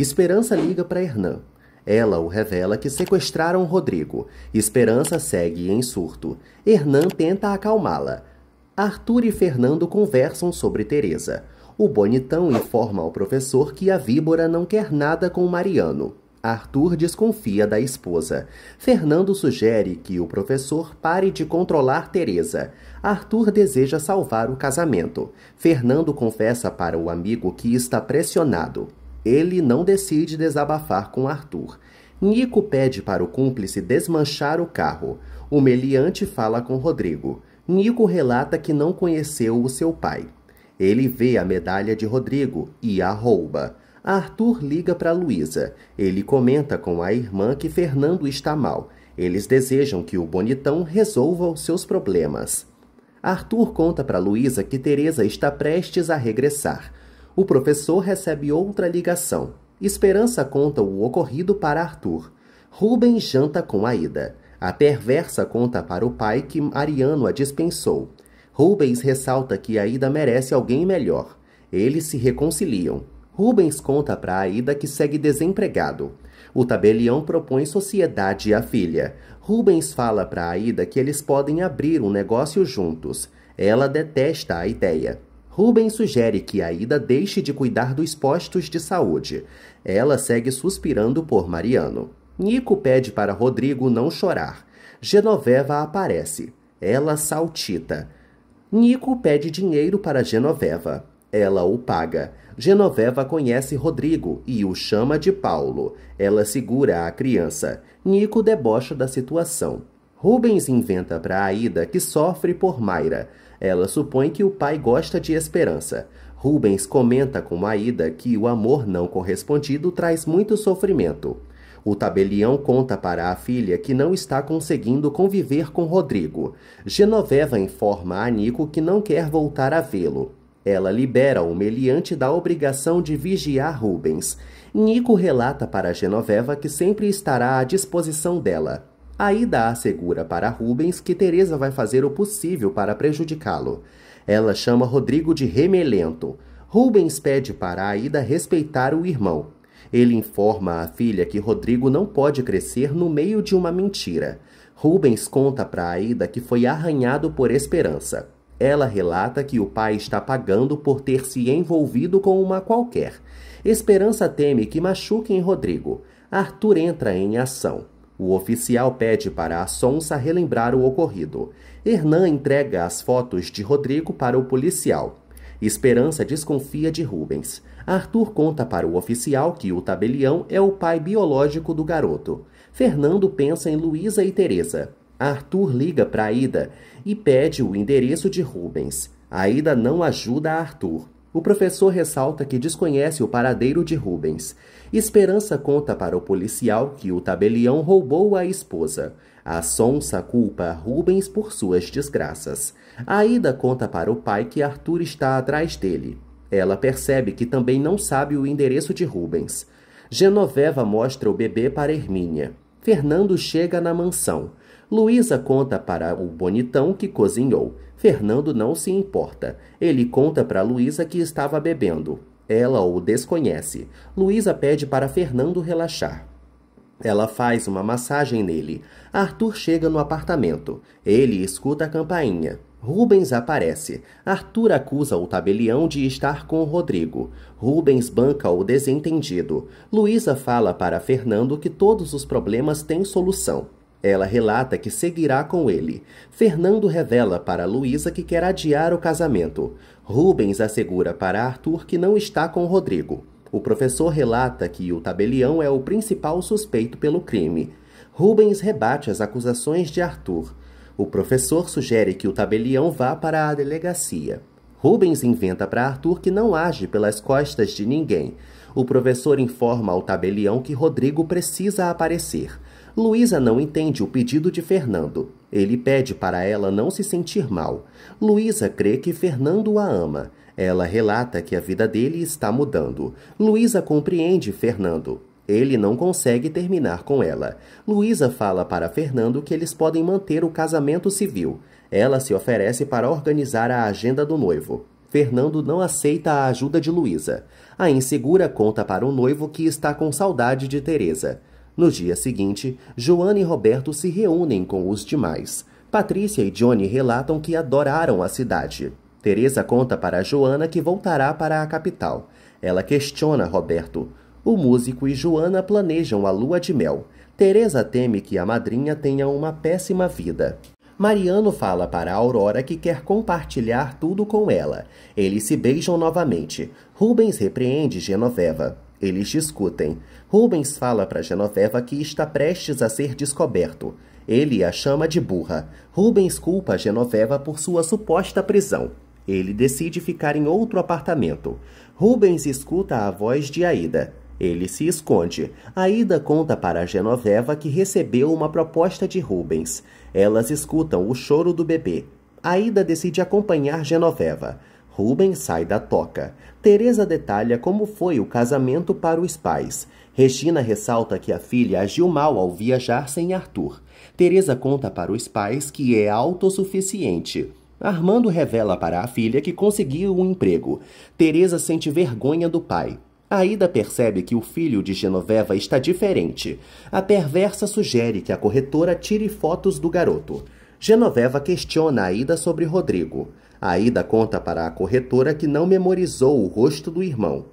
Esperança liga para Hernan. Ela o revela que sequestraram Rodrigo. Esperança segue em surto. Hernan tenta acalmá-la. Arthur e Fernando conversam sobre Teresa. O bonitão informa ao professor que a víbora não quer nada com Mariano. Arthur desconfia da esposa. Fernando sugere que o professor pare de controlar Teresa. Arthur deseja salvar o casamento. Fernando confessa para o amigo que está pressionado. Ele não decide desabafar com Arthur. Nico pede para o cúmplice desmanchar o carro. O meliante fala com Rodrigo. Nico relata que não conheceu o seu pai. Ele vê a medalha de Rodrigo e a rouba. Arthur liga para Luísa. Ele comenta com a irmã que Fernando está mal. Eles desejam que o bonitão resolva os seus problemas. Arthur conta para Luísa que Teresa está prestes a regressar. O professor recebe outra ligação. Esperança conta o ocorrido para Arthur. Rubem janta com Aida. A perversa conta para o pai que Mariano a dispensou. Rubens ressalta que Aida merece alguém melhor. Eles se reconciliam. Rubens conta para Aida que segue desempregado. O tabelião propõe sociedade à filha. Rubens fala para Aida que eles podem abrir um negócio juntos. Ela detesta a ideia. Rubens sugere que Aida deixe de cuidar dos postos de saúde. Ela segue suspirando por Mariano. Nico pede para Rodrigo não chorar. Genoveva aparece. Ela saltita. Nico pede dinheiro para Genoveva. Ela o paga. Genoveva conhece Rodrigo e o chama de Paulo. Ela segura a criança. Nico debocha da situação. Rubens inventa para Aida que sofre por Mayra. Ela supõe que o pai gosta de esperança. Rubens comenta com Aida que o amor não correspondido traz muito sofrimento. O tabelião conta para a filha que não está conseguindo conviver com Rodrigo. Genoveva informa a Nico que não quer voltar a vê-lo. Ela libera o meliante da obrigação de vigiar Rubens. Nico relata para Genoveva que sempre estará à disposição dela. Aida assegura para Rubens que Teresa vai fazer o possível para prejudicá-lo. Ela chama Rodrigo de remelento. Rubens pede para Aida respeitar o irmão. Ele informa à filha que Rodrigo não pode crescer no meio de uma mentira. Rubens conta para Aida que foi arranhado por esperança. Ela relata que o pai está pagando por ter se envolvido com uma qualquer. Esperança teme que machuquem Rodrigo. Arthur entra em ação. O oficial pede para a Sonsa relembrar o ocorrido. Hernan entrega as fotos de Rodrigo para o policial. Esperança desconfia de Rubens. Arthur conta para o oficial que o tabelião é o pai biológico do garoto. Fernando pensa em Luísa e Teresa. Arthur liga para Ida e pede o endereço de Rubens. A Ida não ajuda Arthur. O professor ressalta que desconhece o paradeiro de Rubens. Esperança conta para o policial que o tabelião roubou a esposa. A sonsa culpa Rubens por suas desgraças. Aida conta para o pai que Arthur está atrás dele. Ela percebe que também não sabe o endereço de Rubens. Genoveva mostra o bebê para Hermínia. Fernando chega na mansão. Luísa conta para o bonitão que cozinhou. Fernando não se importa. Ele conta para Luísa que estava bebendo. Ela o desconhece. Luísa pede para Fernando relaxar. Ela faz uma massagem nele. Arthur chega no apartamento. Ele escuta a campainha. Rubens aparece. Arthur acusa o tabelião de estar com Rodrigo. Rubens banca o desentendido. Luísa fala para Fernando que todos os problemas têm solução. Ela relata que seguirá com ele. Fernando revela para Luísa que quer adiar o casamento. Rubens assegura para Arthur que não está com Rodrigo. O professor relata que o tabelião é o principal suspeito pelo crime. Rubens rebate as acusações de Arthur. O professor sugere que o tabelião vá para a delegacia. Rubens inventa para Arthur que não age pelas costas de ninguém. O professor informa ao tabelião que Rodrigo precisa aparecer. Luísa não entende o pedido de Fernando. Ele pede para ela não se sentir mal. Luísa crê que Fernando a ama. Ela relata que a vida dele está mudando. Luísa compreende Fernando. Ele não consegue terminar com ela. Luísa fala para Fernando que eles podem manter o casamento civil. Ela se oferece para organizar a agenda do noivo. Fernando não aceita a ajuda de Luísa. A insegura conta para o noivo que está com saudade de Teresa. No dia seguinte, Joana e Roberto se reúnem com os demais. Patrícia e Johnny relatam que adoraram a cidade. Teresa conta para Joana que voltará para a capital. Ela questiona Roberto. O músico e Joana planejam a lua de mel. Teresa teme que a madrinha tenha uma péssima vida. Mariano fala para Aurora que quer compartilhar tudo com ela. Eles se beijam novamente. Rubens repreende Genoveva. Eles discutem. Rubens fala para Genoveva que está prestes a ser descoberto. Ele a chama de burra. Rubens culpa Genoveva por sua suposta prisão. Ele decide ficar em outro apartamento. Rubens escuta a voz de Aida. Ele se esconde. Aida conta para Genoveva que recebeu uma proposta de Rubens. Elas escutam o choro do bebê. Aida decide acompanhar Genoveva. Rubens sai da toca. Teresa detalha como foi o casamento para os pais. Regina ressalta que a filha agiu mal ao viajar sem Arthur. Teresa conta para os pais que é autossuficiente. Armando revela para a filha que conseguiu um emprego. Teresa sente vergonha do pai. Aida percebe que o filho de Genoveva está diferente. A perversa sugere que a corretora tire fotos do garoto. Genoveva questiona Aida sobre Rodrigo. Aida conta para a corretora que não memorizou o rosto do irmão.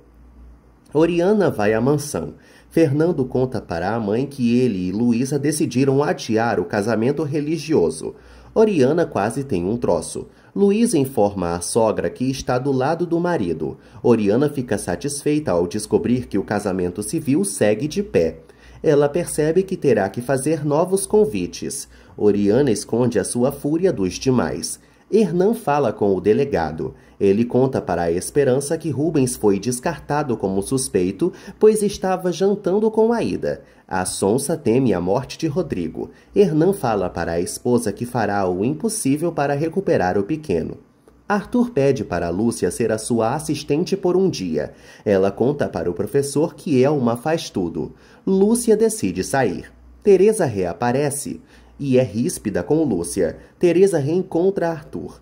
Oriana vai à mansão. Fernando conta para a mãe que ele e Luísa decidiram adiar o casamento religioso. Oriana quase tem um troço. Luísa informa a sogra que está do lado do marido. Oriana fica satisfeita ao descobrir que o casamento civil segue de pé. Ela percebe que terá que fazer novos convites. Oriana esconde a sua fúria dos demais. Hernan fala com o delegado. Ele conta para a Esperança que Rubens foi descartado como suspeito, pois estava jantando com Aida. A Sonsa teme a morte de Rodrigo. Hernan fala para a esposa que fará o impossível para recuperar o pequeno. Arthur pede para Lúcia ser a sua assistente por um dia. Ela conta para o professor que Elma faz tudo. Lúcia decide sair. Teresa reaparece e é ríspida com Lúcia. Teresa reencontra Arthur.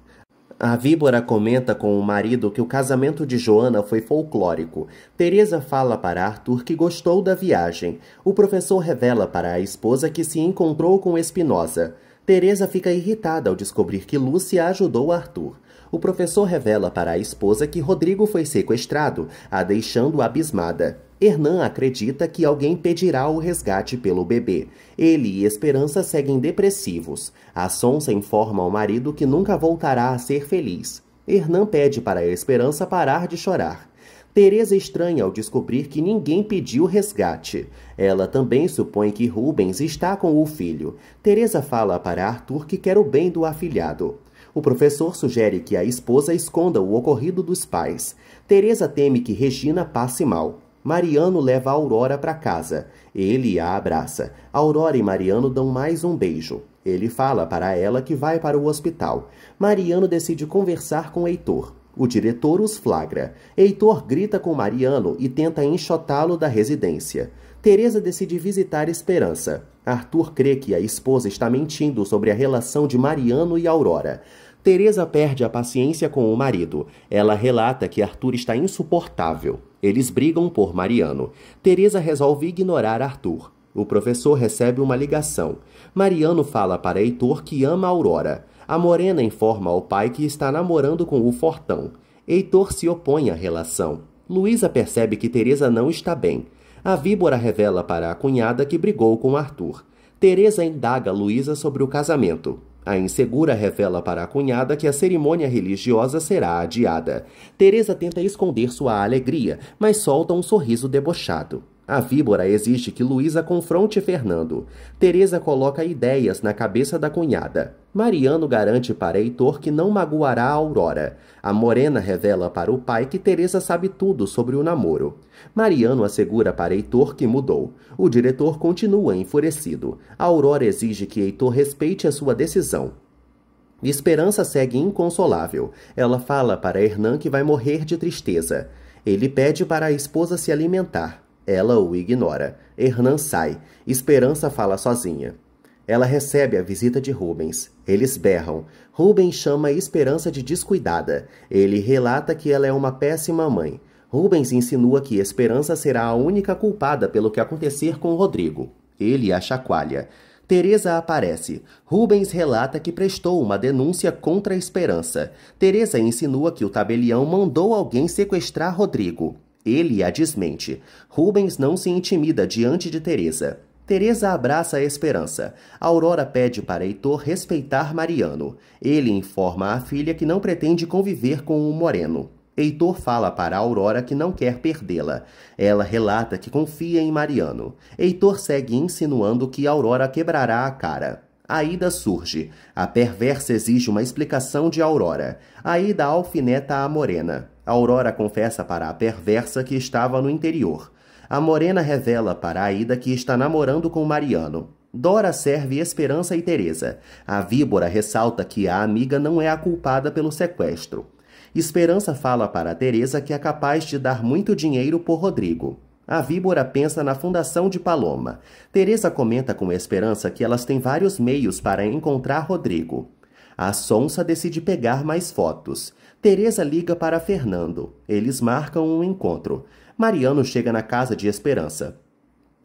A víbora comenta com o marido que o casamento de Joana foi folclórico. Teresa fala para Arthur que gostou da viagem. O professor revela para a esposa que se encontrou com Espinosa. Teresa fica irritada ao descobrir que Lúcia ajudou Arthur. O professor revela para a esposa que Rodrigo foi sequestrado, a deixando abismada. Hernan acredita que alguém pedirá o resgate pelo bebê. Ele e Esperança seguem depressivos. A Sonsa informa ao marido que nunca voltará a ser feliz. Hernan pede para Esperança parar de chorar. Teresa estranha ao descobrir que ninguém pediu resgate. Ela também supõe que Rubens está com o filho. Teresa fala para Arthur que quer o bem do afilhado. O professor sugere que a esposa esconda o ocorrido dos pais. Teresa teme que Regina passe mal. Mariano leva Aurora para casa. Ele a abraça. Aurora e Mariano dão mais um beijo. Ele fala para ela que vai para o hospital. Mariano decide conversar com Heitor. O diretor os flagra. Heitor grita com Mariano e tenta enxotá-lo da residência. Teresa decide visitar Esperança. Arthur crê que a esposa está mentindo sobre a relação de Mariano e Aurora. Teresa perde a paciência com o marido. Ela relata que Arthur está insuportável. Eles brigam por Mariano. Teresa resolve ignorar Arthur. O professor recebe uma ligação. Mariano fala para Heitor que ama Aurora. A morena informa ao pai que está namorando com o fortão. Heitor se opõe à relação. Luísa percebe que Teresa não está bem. A víbora revela para a cunhada que brigou com Arthur. Teresa indaga Luísa sobre o casamento. A insegura revela para a cunhada que a cerimônia religiosa será adiada. Teresa tenta esconder sua alegria, mas solta um sorriso debochado. A víbora exige que Luísa confronte Fernando. Teresa coloca ideias na cabeça da cunhada. Mariano garante para Heitor que não magoará a Aurora. A morena revela para o pai que Teresa sabe tudo sobre o namoro. Mariano assegura para Heitor que mudou. O diretor continua enfurecido. A Aurora exige que Heitor respeite a sua decisão. Esperança segue inconsolável. Ela fala para Hernan que vai morrer de tristeza. Ele pede para a esposa se alimentar. Ela o ignora. Hernan sai. Esperança fala sozinha. Ela recebe a visita de Rubens. Eles berram. Rubens chama Esperança de descuidada. Ele relata que ela é uma péssima mãe. Rubens insinua que Esperança será a única culpada pelo que acontecer com Rodrigo. Ele a chacoalha. Teresa aparece. Rubens relata que prestou uma denúncia contra a Esperança. Teresa insinua que o tabelião mandou alguém sequestrar Rodrigo. Ele a desmente. Rubens não se intimida diante de Teresa. Teresa abraça a esperança. Aurora pede para Heitor respeitar Mariano. Ele informa a filha que não pretende conviver com o moreno. Heitor fala para Aurora que não quer perdê-la. Ela relata que confia em Mariano. Heitor segue insinuando que Aurora quebrará a cara. Aida surge. A perversa exige uma explicação de Aurora. Aida alfineta a morena. Aurora confessa para a perversa que estava no interior. A morena revela para Aida que está namorando com Mariano. Dora serve Esperança e Teresa. A víbora ressalta que a amiga não é a culpada pelo sequestro. Esperança fala para Teresa que é capaz de dar muito dinheiro por Rodrigo. A víbora pensa na fundação de Paloma. Teresa comenta com Esperança que elas têm vários meios para encontrar Rodrigo. A sonsa decide pegar mais fotos. Teresa liga para Fernando. Eles marcam um encontro. Mariano chega na casa de Esperança.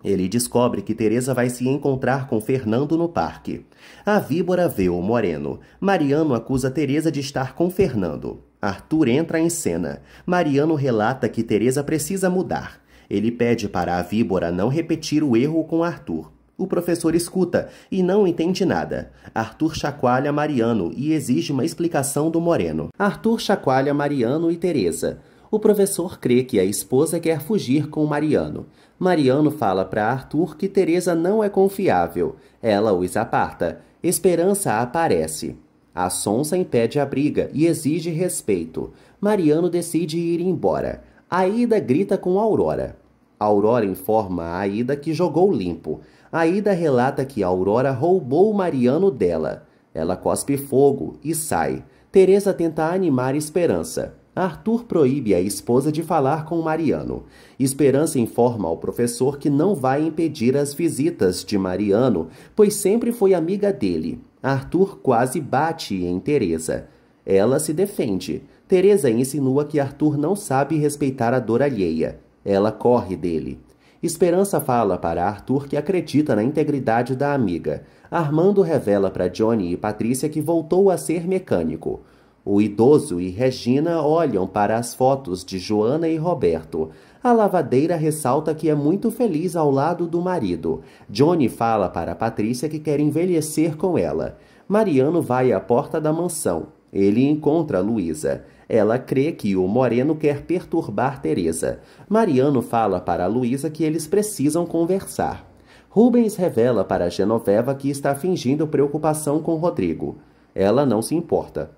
Ele descobre que Teresa vai se encontrar com Fernando no parque. A víbora vê o moreno. Mariano acusa Teresa de estar com Fernando. Arthur entra em cena. Mariano relata que Teresa precisa mudar. Ele pede para a víbora não repetir o erro com Arthur. O professor escuta e não entende nada. Arthur chacoalha Mariano e exige uma explicação do Moreno. Arthur chacoalha Mariano e Teresa. O professor crê que a esposa quer fugir com Mariano. Mariano fala para Arthur que Teresa não é confiável. Ela os aparta. Esperança aparece. A sonsa impede a briga e exige respeito. Mariano decide ir embora. Aida grita com Aurora. Aurora informa a Aida que jogou limpo. Aida relata que Aurora roubou Mariano dela. Ela cospe fogo e sai. Teresa tenta animar Esperança. Arthur proíbe a esposa de falar com Mariano. Esperança informa ao professor que não vai impedir as visitas de Mariano, pois sempre foi amiga dele. Arthur quase bate em Teresa. Ela se defende. Teresa insinua que Arthur não sabe respeitar a dor alheia. Ela corre dele. Esperança fala para Arthur que acredita na integridade da amiga. Armando revela para Johnny e Patrícia que voltou a ser mecânico. O idoso e Regina olham para as fotos de Joana e Roberto. A lavadeira ressalta que é muito feliz ao lado do marido. Johnny fala para Patrícia que quer envelhecer com ela. Mariano vai à porta da mansão. Ele encontra Luísa. Ela crê que o Moreno quer perturbar Teresa. Mariano fala para Luísa que eles precisam conversar. Rubens revela para Genoveva que está fingindo preocupação com Rodrigo. Ela não se importa.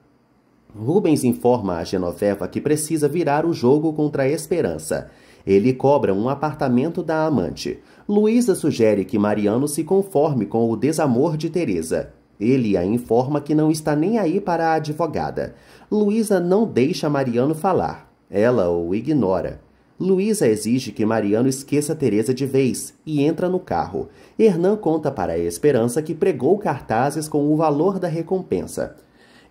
Rubens informa a Genoveva que precisa virar o jogo contra a Esperança. Ele cobra um apartamento da amante. Luísa sugere que Mariano se conforme com o desamor de Teresa. Ele a informa que não está nem aí para a advogada. Luísa não deixa Mariano falar. Ela o ignora. Luísa exige que Mariano esqueça Teresa de vez e entra no carro. Hernan conta para a Esperança que pregou cartazes com o valor da recompensa.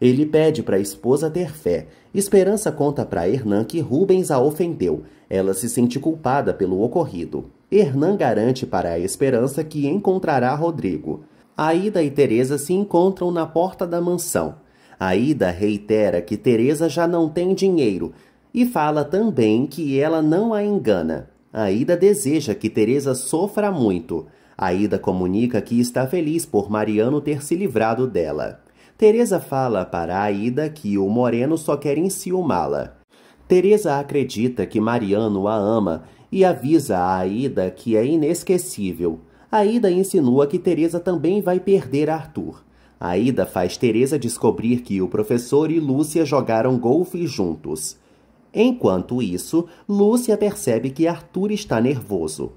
Ele pede para a esposa ter fé. Esperança conta para Hernan que Rubens a ofendeu. Ela se sente culpada pelo ocorrido. Hernan garante para a Esperança que encontrará Rodrigo. Aida e Teresa se encontram na porta da mansão. Aida reitera que Teresa já não tem dinheiro e fala também que ela não a engana. Aida deseja que Teresa sofra muito. Aida comunica que está feliz por Mariano ter se livrado dela. Teresa fala para Aida que o Moreno só quer enciumá-la. Teresa acredita que Mariano a ama e avisa a Aida que é inesquecível. Aida insinua que Teresa também vai perder Arthur. Aida faz Teresa descobrir que o professor e Lúcia jogaram golfe juntos. Enquanto isso, Lúcia percebe que Arthur está nervoso.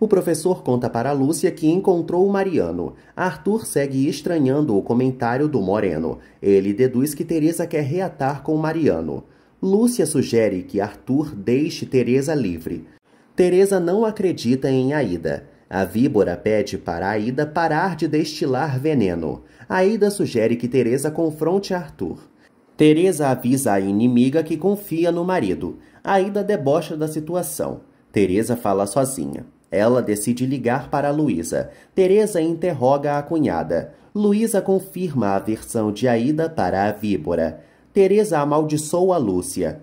O professor conta para Lúcia que encontrou o Mariano. Arthur segue estranhando o comentário do Moreno. Ele deduz que Teresa quer reatar com Mariano. Lúcia sugere que Arthur deixe Teresa livre. Teresa não acredita em Aida. A víbora pede para Aida parar de destilar veneno. Aida sugere que Teresa confronte Arthur. Teresa avisa a inimiga que confia no marido. Aida debocha da situação. Teresa fala sozinha. Ela decide ligar para Luísa. Teresa interroga a cunhada. Luísa confirma a versão de Aida para a víbora. Teresa amaldiçoa Lúcia.